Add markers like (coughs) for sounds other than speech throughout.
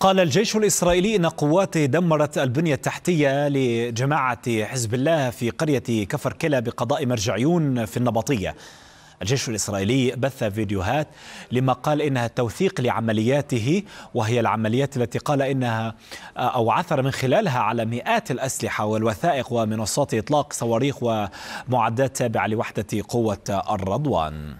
قال الجيش الإسرائيلي إن قواته دمرت البنية التحتية لجماعة حزب الله في قرية كفر كلا بقضاء مرجعيون في النبطية الجيش الإسرائيلي بث فيديوهات لما قال إنها توثيق لعملياته وهي العمليات التي قال إنها أو عثر من خلالها على مئات الأسلحة والوثائق ومنصات إطلاق صواريخ ومعدات تابعة لوحدة قوة الرضوان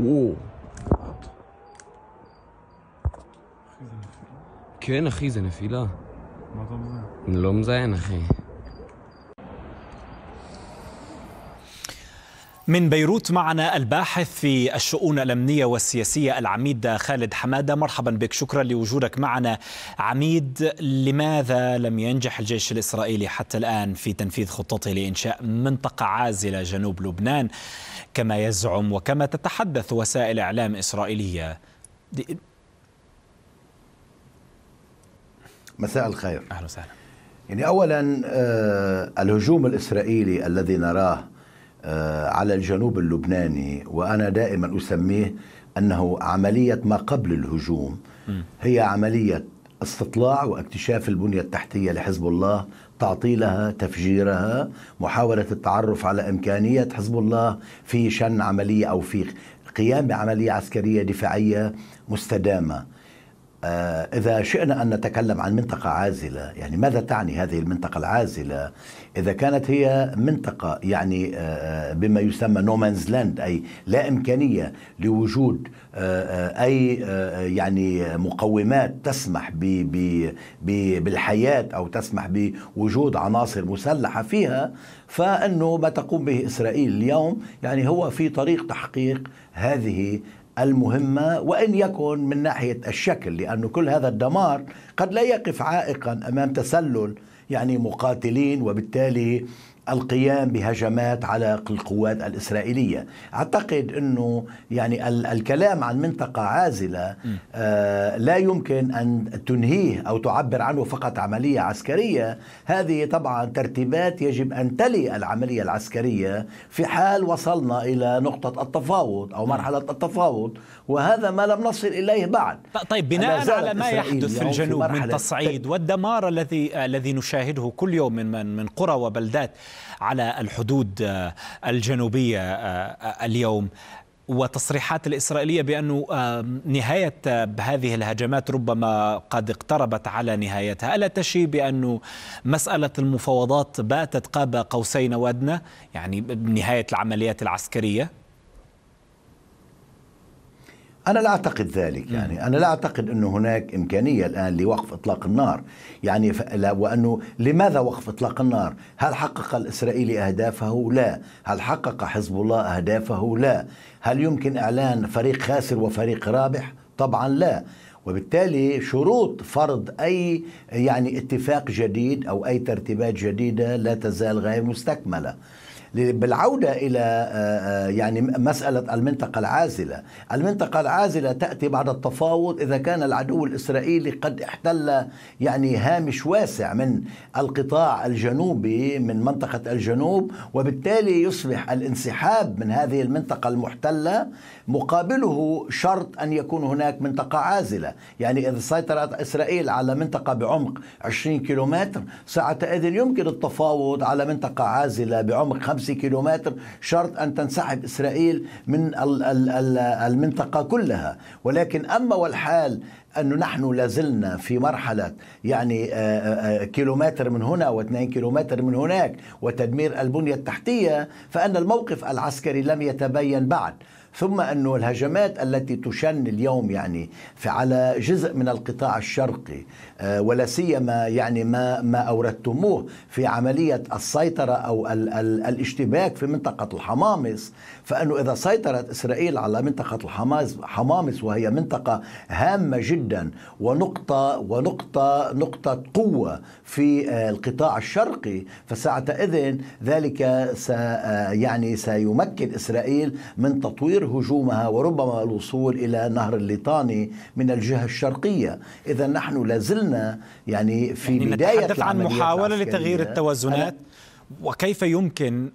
וואו. כן, אחי, זה נפילה. מה אתה מזהה? לא מזיין, אחי. من بيروت معنا الباحث في الشؤون الأمنية والسياسية العميد خالد حمادة مرحبا بك شكرا لوجودك معنا عميد لماذا لم ينجح الجيش الإسرائيلي حتى الآن في تنفيذ خطته لإنشاء منطقة عازلة جنوب لبنان كما يزعم وكما تتحدث وسائل إعلام إسرائيلية مساء الخير أهلا وسهلا يعني أولا آه، الهجوم الإسرائيلي الذي نراه آه، على الجنوب اللبناني وأنا دائما أسميه أنه عملية ما قبل الهجوم هي عملية استطلاع واكتشاف البنية التحتية لحزب الله تعطيلها تفجيرها محاولة التعرف على إمكانية حزب الله في شن عملية أو في قيام بعملية عسكرية دفاعية مستدامة آه، إذا شئنا أن نتكلم عن منطقة عازلة يعني ماذا تعني هذه المنطقة العازلة إذا كانت هي منطقة يعني آه، آه، بما يسمى نومانز لاند أي لا إمكانية لوجود أي يعني مقومات تسمح بالحياة أو تسمح بوجود عناصر مسلحة فيها فأنه ما تقوم به إسرائيل اليوم يعني هو في طريق تحقيق هذه المهمة وإن يكن من ناحية الشكل لأن كل هذا الدمار قد لا يقف عائقا أمام تسلل يعني مقاتلين وبالتالي القيام بهجمات على القوات الإسرائيلية أعتقد أنه يعني الكلام عن منطقة عازلة آه، لا يمكن أن تنهيه أو تعبر عنه فقط عملية عسكرية هذه طبعا ترتيبات يجب أن تلي العملية العسكرية في حال وصلنا إلى نقطة التفاوض أو مرحلة التفاوض وهذا ما لم نصل إليه بعد طيب بناء على ما يحدث في الجنوب في من تصعيد والدمار الذي الذي نشاهده كل يوم من من قرى وبلدات على الحدود آه، الجنوبية آه، آه، اليوم وتصريحات الإسرائيلية بأن نهاية هذه الهجمات ربما قد اقتربت على نهايتها ألا تشي بأن مسألة المفاوضات باتت قاب قوسين وأدنى يعني نهاية العمليات العسكرية أنا لا أعتقد ذلك يعني أنا لا أعتقد أنه هناك إمكانية الآن لوقف إطلاق النار يعني وأنه لماذا وقف إطلاق النار هل حقق الإسرائيلي أهدافه لا هل حقق حزب الله أهدافه لا هل يمكن إعلان فريق خاسر وفريق رابح طبعا لا وبالتالي شروط فرض اي يعني اتفاق جديد او اي ترتيبات جديده لا تزال غير مستكمله بالعودة إلى آه، آه، يعني مسألة المنطقة العازلة المنطقة العازلة تأتي بعد التفاوض إذا كان العدو الإسرائيلي قد احتل يعني هامش واسع من القطاع الجنوبي من منطقة الجنوب وبالتالي يصبح الانسحاب من هذه المنطقة المحتلة مقابله شرط أن يكون هناك منطقة عازلة يعني إذا سيطرت إسرائيل على منطقة بعمق 20 كيلومتر ساعتئذ يمكن التفاوض على منطقة عازلة بعمق خمسة كيلومتر شرط أن تنسحب إسرائيل من المنطقة كلها ولكن أما والحال أنه نحن لازلنا في مرحلة يعني آه، آه، آه، كيلومتر من هنا واثنين كيلومتر من هناك وتدمير البنية التحتية فأن الموقف العسكري لم يتبين بعد ثم أنه الهجمات التي تشن اليوم يعني على جزء من القطاع الشرقي آه، ولا سيما يعني ما ما أوردتموه في عملية السيطرة أو ال ال الاشتباك في منطقة الحمامس فأنه إذا سيطرت إسرائيل على منطقة الحمامس حمامس وهي منطقة هامة جدا ونقطة ونقطة نقطة قوة في آه، القطاع الشرقي فساعتئذ ذلك آه، يعني سيمكن إسرائيل من تطوير تقصير هجومها وربما الوصول إلى نهر الليطاني من الجهة الشرقية إذا نحن لازلنا يعني في يعني بداية نتحدث عن محاولة لتغيير التوازنات وكيف يمكن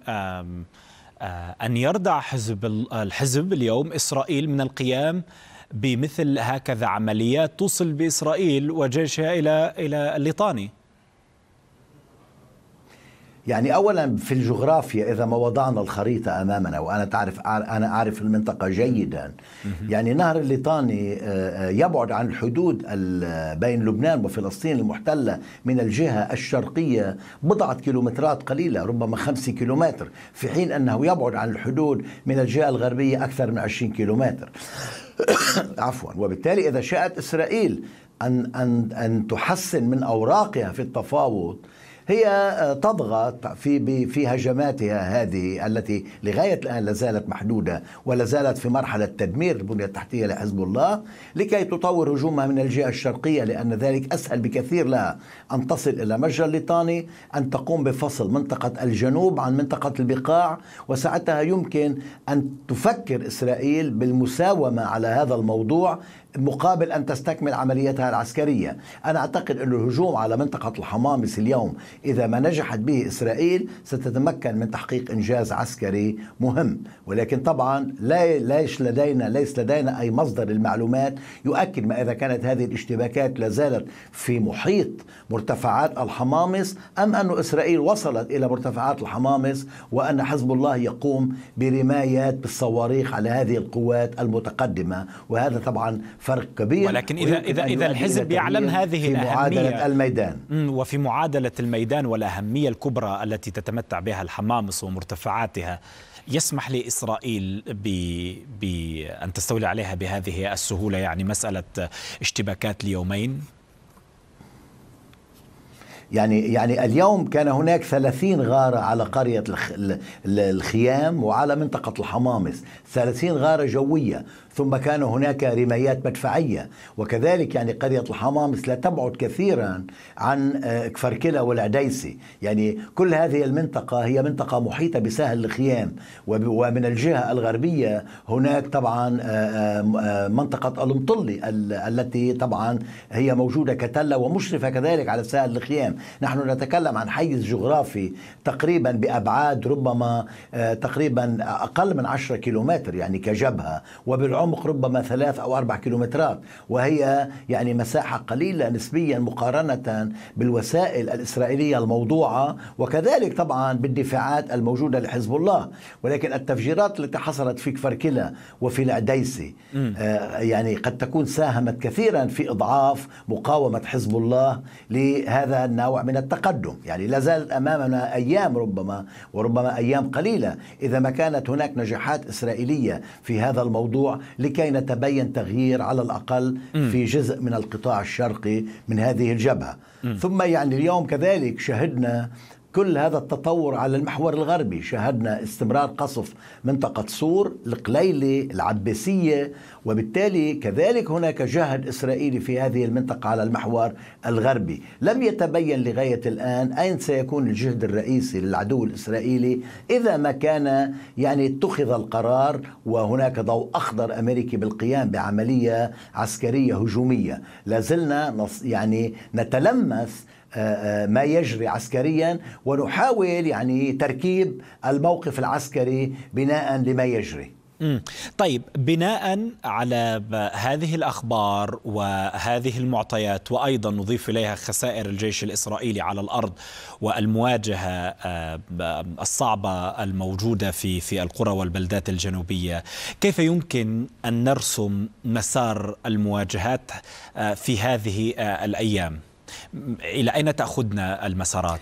أن يردع حزب الحزب اليوم إسرائيل من القيام بمثل هكذا عمليات توصل بإسرائيل وجيشها إلى إلى الليطاني يعني اولا في الجغرافيا اذا ما وضعنا الخريطه امامنا وانا تعرف انا اعرف المنطقه جيدا يعني نهر الليطاني آه، آه، يبعد عن الحدود بين لبنان وفلسطين المحتله من الجهه الشرقيه بضعه كيلومترات قليله ربما خمسة كيلومتر في حين انه يبعد عن الحدود من الجهه الغربيه اكثر من 20 كيلومتر (coughs) عفوا وبالتالي اذا شاءت اسرائيل ان ان ان تحسن من اوراقها في التفاوض هي آه، تضغط في في هجماتها هذه التي لغايه الان لا زالت محدوده ولا زالت في مرحله تدمير البنيه التحتيه لحزب الله لكي تطور هجومها من الجهه الشرقيه لان ذلك اسهل بكثير لها ان تصل الى مجرى الليطاني ان تقوم بفصل منطقه الجنوب عن منطقه البقاع وساعتها يمكن ان تفكر اسرائيل بالمساومه على هذا الموضوع مقابل أن تستكمل عملياتها العسكرية أنا أعتقد أن الهجوم على منطقة الحمامس اليوم إذا ما نجحت به إسرائيل ستتمكن من تحقيق إنجاز عسكري مهم ولكن طبعا لا ليش لدينا ليس لدينا أي مصدر للمعلومات يؤكد ما إذا كانت هذه الاشتباكات لا زالت في محيط مرتفعات الحمامس أم أن إسرائيل وصلت إلى مرتفعات الحمامس وأن حزب الله يقوم برمايات بالصواريخ على هذه القوات المتقدمة وهذا طبعا فرق كبير ولكن إذا إذا, إذا الحزب يعلم هذه في الأهمية معادلة الميدان وفي معادلة الميدان والأهمية الكبرى التي تتمتع بها الحمامس ومرتفعاتها يسمح لإسرائيل بأن تستولي عليها بهذه السهولة يعني مسألة اشتباكات ليومين يعني يعني اليوم كان هناك 30 غارة على قرية الخيام وعلى منطقة الحمامس 30 غارة جوية ثم كان هناك رمايات مدفعية وكذلك يعني قرية الحمامس لا تبعد كثيرا عن آه، كفركلة والعديسي يعني كل هذه المنطقة هي منطقة محيطة بسهل الخيام ومن الجهة الغربية هناك طبعا آه، آه، منطقة المطلي التي طبعا هي موجودة كتلة ومشرفة كذلك على سهل الخيام نحن نتكلم عن حيز جغرافي تقريبا بأبعاد ربما تقريبا أقل من 10 كيلومتر يعني كجبهة وبالعمر العمق ربما ثلاث أو أربع كيلومترات وهي يعني مساحة قليلة نسبيا مقارنة بالوسائل الإسرائيلية الموضوعة وكذلك طبعا بالدفاعات الموجودة لحزب الله ولكن التفجيرات التي حصلت في كفركلا وفي العديسي آه، يعني قد تكون ساهمت كثيرا في إضعاف مقاومة حزب الله لهذا النوع من التقدم يعني لا زالت أمامنا أيام ربما وربما أيام قليلة إذا ما كانت هناك نجاحات إسرائيلية في هذا الموضوع لكي نتبين تغيير على الأقل في جزء من القطاع الشرقي من هذه الجبهة ثم يعني اليوم كذلك شهدنا كل هذا التطور على المحور الغربي شاهدنا استمرار قصف منطقة سور القليلة العباسية وبالتالي كذلك هناك جهد إسرائيلي في هذه المنطقة على المحور الغربي لم يتبين لغاية الآن أين سيكون الجهد الرئيسي للعدو الإسرائيلي إذا ما كان يعني اتخذ القرار وهناك ضوء أخضر أمريكي بالقيام بعملية عسكرية هجومية لازلنا يعني نتلمس آه، آه، ما يجري عسكريا ونحاول يعني تركيب الموقف العسكري بناء لما يجري طيب بناء على هذه الاخبار وهذه المعطيات وايضا نضيف اليها خسائر الجيش الاسرائيلي على الارض والمواجهه آه، الصعبه الموجوده في في القرى والبلدات الجنوبيه، كيف يمكن ان نرسم مسار المواجهات في هذه الايام؟ إلى أين تأخذنا المسارات؟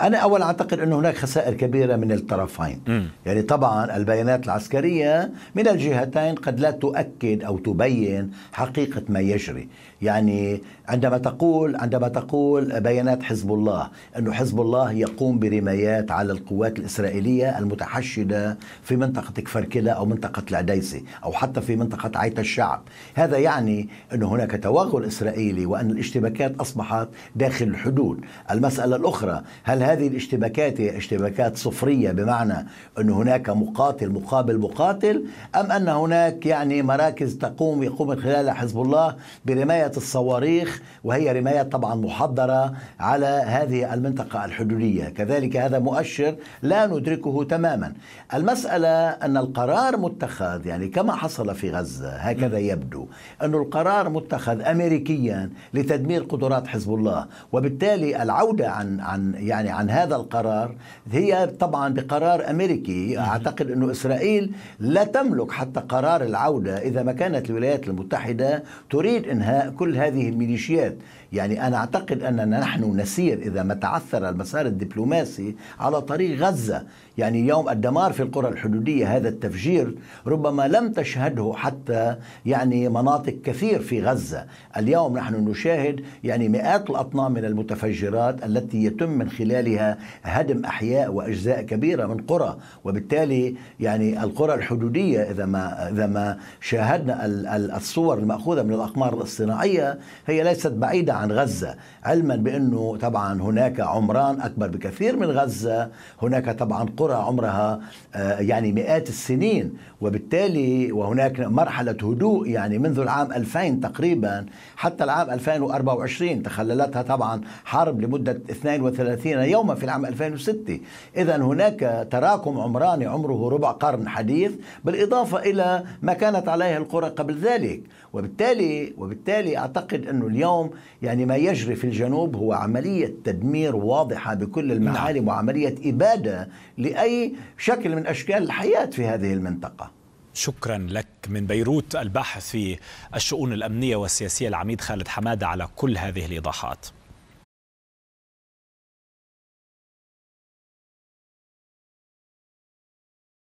أنا أولا أعتقد أن هناك خسائر كبيرة من الطرفين م. يعني طبعا البيانات العسكرية من الجهتين قد لا تؤكد أو تبين حقيقة ما يجري يعني عندما تقول عندما تقول بيانات حزب الله أن حزب الله يقوم برمايات على القوات الإسرائيلية المتحشدة في منطقة كفركلة أو منطقة العديسة أو حتى في منطقة عيت الشعب هذا يعني أن هناك توغل إسرائيلي وأن الاشتباكات أصبحت داخل الحدود المسألة الأخرى هل هذه الاشتباكات هي اشتباكات صفرية بمعنى أن هناك مقاتل مقابل مقاتل أم أن هناك يعني مراكز تقوم يقوم من خلالها حزب الله برماية الصواريخ وهي رماية طبعا محضرة على هذه المنطقة الحدودية كذلك هذا مؤشر لا ندركه تماما المسألة أن القرار متخذ يعني كما حصل في غزة هكذا نعم. يبدو أن القرار متخذ أمريكيا لتدمير قدرات حزب الله وبالتالي العودة عن عن يعني عن هذا القرار هي طبعا بقرار أمريكي أعتقد أنه إسرائيل لا تملك حتى قرار العودة إذا ما كانت الولايات المتحدة تريد إنهاء كل هذه الميليشيات يعني أنا أعتقد أننا نحن نسير إذا ما تعثر المسار الدبلوماسي على طريق غزة يعني يوم الدمار في القرى الحدودية هذا التفجير ربما لم تشهده حتى يعني مناطق كثير في غزة اليوم نحن نشاهد يعني مئات الأطنان من المتفجرات التي يتم من خلالها هدم أحياء وأجزاء كبيرة من قرى وبالتالي يعني القرى الحدودية إذا ما إذا ما شاهدنا الصور المأخوذة من الأقمار الاصطناعية هي ليست بعيدة عن غزة علما بأنه طبعا هناك عمران أكبر بكثير من غزة هناك طبعا قرى القرى عمرها آه، يعني مئات السنين وبالتالي وهناك مرحلة هدوء يعني منذ العام 2000 تقريبا حتى العام 2024 تخللتها طبعا حرب لمدة 32 يوما في العام 2006 إذا هناك تراكم عمراني عمره ربع قرن حديث بالإضافة إلى ما كانت عليه القرى قبل ذلك وبالتالي وبالتالي أعتقد أنه اليوم يعني ما يجري في الجنوب هو عملية تدمير واضحة بكل المعالم نعم. وعملية إبادة أي شكل من أشكال الحياة في هذه المنطقة شكرا لك من بيروت الباحث في الشؤون الأمنية والسياسية العميد خالد حمادة على كل هذه الإيضاحات